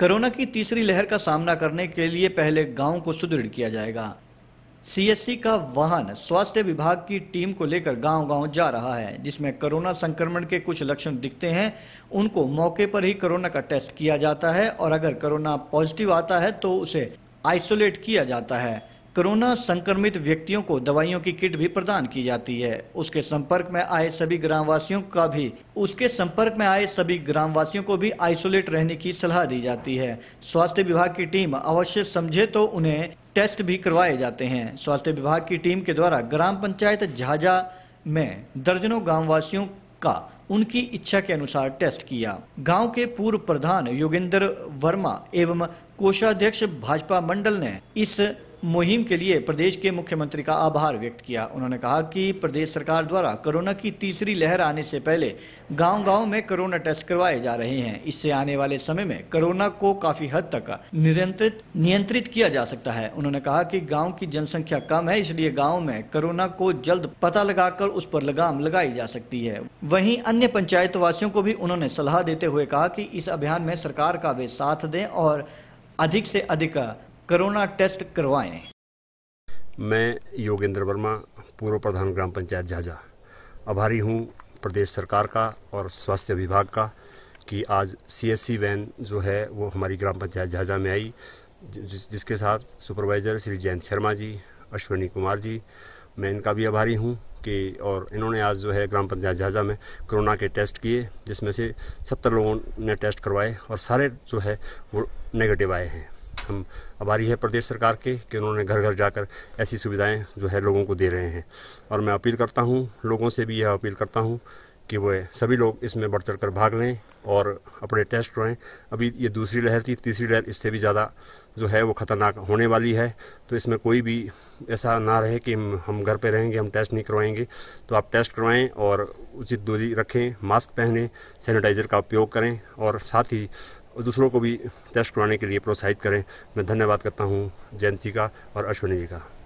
corona की तीसरी लहर का सामना करने के लिए पहले गांव को सुदृढ़ किया जाएगा सीएससी का वाहन स्वास्थ्य विभाग की टीम को लेकर गांव-गांव जा रहा है जिसमें कोरोना संक्रमण के कुछ लक्षण दिखते हैं उनको मौके पर ही कोरोना का टेस्ट किया जाता है और अगर कोरोना पॉजिटिव आता है तो उसे आइसोलेट किया जाता है कोरोना संक्रमित व्यक्तियों को दवाइयों की किट भी प्रदान की जाती है उसके संपर्क में आए सभी ग्रामवासियों का भी उसके संपर्क में आए सभी ग्रामवासियों को भी आइसोलेट रहने की सलाह दी जाती है स्वास्थ्य विभाग की टीम अवश्य समझे तो उन्हें टेस्ट भी करवाए जाते हैं स्वास्थ्य विभाग की टीम के द्वारा ग्राम पंचायत झाझा में दर्जनों वासियों का उनकी इच्छा के अनुसार टेस्ट किया गांव के पूर्व प्रधान योगेंद्र वर्मा एवं कोषाध्यक्ष भाजपा मंडल ने इस मुहिम के लिए प्रदेश के मुख्यमंत्री का आभार व्यक्त किया उन्होंने कहा कि प्रदेश सरकार द्वारा कोरोना की तीसरी लहर आने से पहले गांव-गांव में कोरोना टेस्ट करवाए जा रहे हैं इससे आने वाले समय में कोरोना को काफी हद तक नियंत्रित नियंत्रित किया जा सकता है उन्होंने कहा कि गांव की जनसंख्या कम है इसलिए गाँव में कोरोना को जल्द पता लगाकर उस पर लगाम लगाई जा सकती है वही अन्य पंचायत वासियों को भी उन्होंने सलाह देते हुए कहा की इस अभियान में सरकार का वे साथ दे और अधिक से अधिक कोरोना टेस्ट करवाएं मैं योगेंद्र वर्मा पूर्व प्रधान ग्राम पंचायत झाझा आभारी हूँ प्रदेश सरकार का और स्वास्थ्य विभाग का कि आज सीएससी वैन जो है वो हमारी ग्राम पंचायत झाझा में आई जिस, जिसके साथ सुपरवाइज़र श्री जयंत शर्मा जी अश्विनी कुमार जी मैं इनका भी आभारी हूँ कि और इन्होंने आज जो है ग्राम पंचायत झाझा में कोरोना के टेस्ट किए जिसमें से सत्तर लोगों ने टेस्ट करवाए और सारे जो है वो नेगेटिव आए हैं हम आभारी है प्रदेश सरकार के कि उन्होंने घर घर जाकर ऐसी सुविधाएं जो है लोगों को दे रहे हैं और मैं अपील करता हूँ लोगों से भी यह अपील करता हूँ कि वह सभी लोग इसमें बढ़ चढ़ कर भाग लें और अपने टेस्ट करवाएँ अभी ये दूसरी लहर थी तीसरी लहर इससे भी ज़्यादा जो है वो ख़तरनाक होने वाली है तो इसमें कोई भी ऐसा ना रहे कि हम घर पे रहेंगे हम टेस्ट नहीं करवाएंगे तो आप टेस्ट करवाएं और उचित दूरी रखें मास्क पहनें सैनिटाइज़र का उपयोग करें और साथ ही और दूसरों को भी टेस्ट कराने के लिए प्रोत्साहित करें मैं धन्यवाद करता हूँ जयंत जी का और अश्विनी जी का